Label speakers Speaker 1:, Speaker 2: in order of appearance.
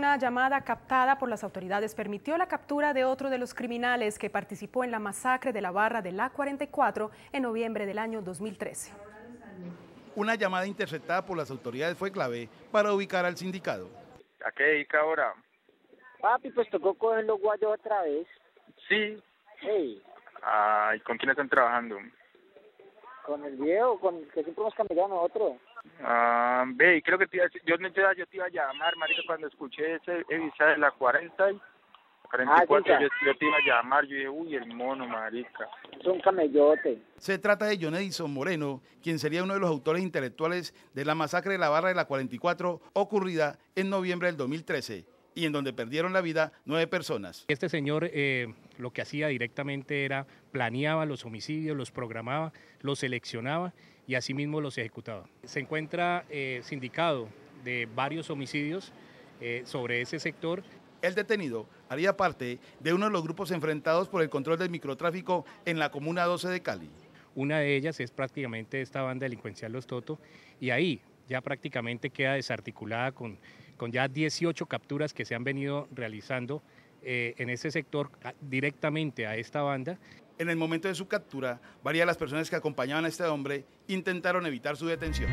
Speaker 1: Una llamada captada por las autoridades permitió la captura de otro de los criminales que participó en la masacre de la barra de la 44 en noviembre del año 2013. Una llamada interceptada por las autoridades fue clave para ubicar al sindicado. ¿A qué dedica ahora?
Speaker 2: Papi, pues tocó coger los guayos otra vez. Sí. Hey.
Speaker 1: Ah, con quién están trabajando?
Speaker 2: con el viejo, con que siempre nos a otro.
Speaker 1: Ah, ve, y creo que te yo, te iba a llamar, marica, cuando escuché ese Evisa de la 40 44, ah, yo, yo, te iba a llamar, yo dije, uy, el mono, marica. Es un camellote. Se trata de John Edison Moreno, quien sería uno de los autores intelectuales de la masacre de la barra de la 44 ocurrida en noviembre del 2013 y en donde perdieron
Speaker 2: la vida nueve personas. Este señor eh, lo que hacía directamente era planeaba los homicidios, los programaba, los seleccionaba y asimismo los ejecutaba. Se encuentra eh, sindicado de varios homicidios eh, sobre ese sector.
Speaker 1: El detenido haría parte de uno de los grupos enfrentados por el control del microtráfico en la
Speaker 2: Comuna 12 de Cali. Una de ellas es prácticamente esta banda delincuencial Los Toto y ahí ya prácticamente queda desarticulada con con ya 18 capturas que se han venido realizando eh, en ese sector directamente a esta banda. En el momento
Speaker 1: de su captura, varias de las personas que acompañaban a este hombre intentaron evitar su detención.